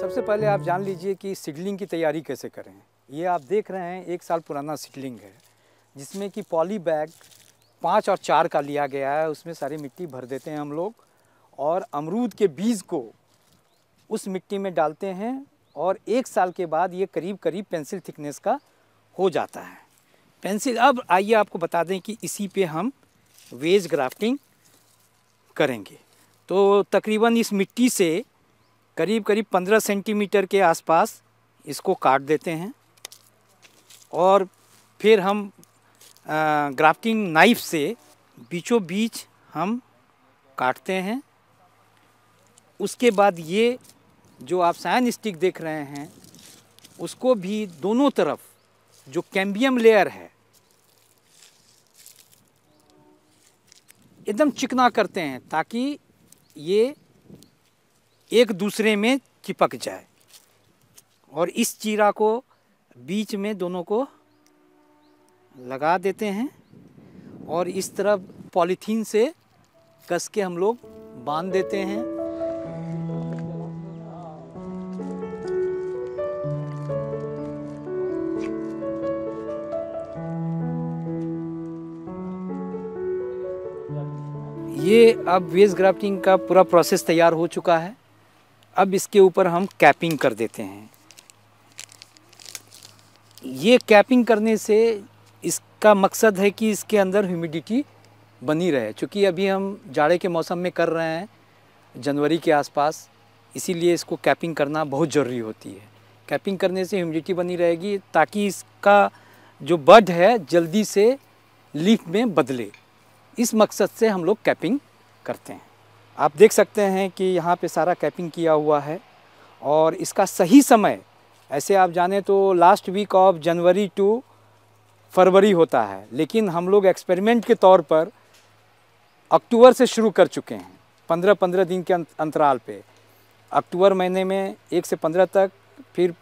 सबसे पहले आप जान लीजिए कि सीडलिंग की तैयारी कैसे करें ये आप देख रहे हैं एक साल पुराना सीडलिंग है जिसमें कि पॉली बैग पाँच और चार का लिया गया है उसमें सारी मिट्टी भर देते हैं हम लोग और अमरूद के बीज को उस मिट्टी में डालते हैं और एक साल के बाद ये करीब करीब पेंसिल थिकनेस का हो जाता है पेंसिल अब आइए आपको बता दें कि इसी पे हम वेज ग्राफ्टिंग करेंगे तो तकरीबन इस मिट्टी से करीब करीब पंद्रह सेंटीमीटर के आसपास इसको काट देते हैं और फिर हम ग्राफ्टिंग नाइफ से बीचों बीच हम काटते हैं उसके बाद ये जो आप साइन स्टिक देख रहे हैं उसको भी दोनों तरफ जो कैम्बियम लेयर है एकदम चिकना करते हैं ताकि ये एक दूसरे में चिपक जाए और इस चीरा को बीच में दोनों को लगा देते हैं और इस तरफ पॉलीथीन से कस के हम लोग बांध देते हैं ये अब वेस्ट ग्राफ्टिंग का पूरा प्रोसेस तैयार हो चुका है अब इसके ऊपर हम कैपिंग कर देते हैं ये कैपिंग करने से इसका मकसद है कि इसके अंदर ह्यूमिडिटी बनी रहे क्योंकि अभी हम जाड़े के मौसम में कर रहे हैं जनवरी के आसपास इसीलिए इसको कैपिंग करना बहुत ज़रूरी होती है कैपिंग करने से ह्यूमिडिटी बनी रहेगी ताकि इसका जो बड है जल्दी से लीफ में बदले इस मकसद से हम लोग कैपिंग करते हैं आप देख सकते हैं कि यहाँ पे सारा कैपिंग किया हुआ है और इसका सही समय ऐसे आप जाने तो लास्ट वीक ऑफ जनवरी टू फरवरी होता है लेकिन हम लोग एक्सपेरिमेंट के तौर पर अक्टूबर से शुरू कर चुके हैं पंद्रह पंद्रह दिन के अंतराल पे अक्टूबर महीने में एक से पंद्रह तक फिर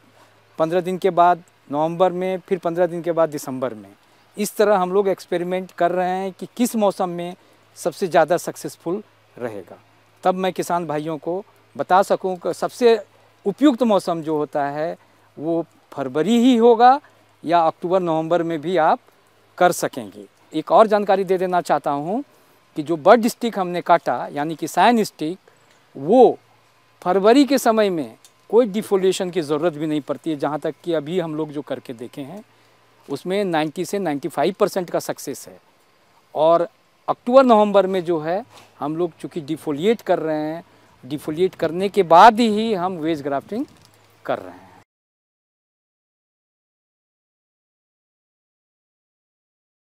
पंद्रह दिन के बाद नवंबर में फिर पंद्रह दिन के बाद दिसंबर में इस तरह हम लोग एक्सपेरिमेंट कर रहे हैं कि किस मौसम में सबसे ज़्यादा सक्सेसफुल रहेगा तब मैं किसान भाइयों को बता सकूं कि सबसे उपयुक्त मौसम जो होता है वो फरवरी ही होगा या अक्टूबर नवंबर में भी आप कर सकेंगे एक और जानकारी दे देना चाहता हूँ कि जो बर्ड स्टिक हमने काटा यानी कि साइन स्टिक वो फरवरी के समय में कोई डिफोलेशन की ज़रूरत भी नहीं पड़ती है जहाँ तक कि अभी हम लोग जो करके देखे हैं उसमें 90 से 95 परसेंट का सक्सेस है और अक्टूबर नवंबर में जो है हम लोग चूँकि डिफोलिएट कर रहे हैं डिफोलिएट करने के बाद ही हम वेज ग्राफ्टिंग कर रहे हैं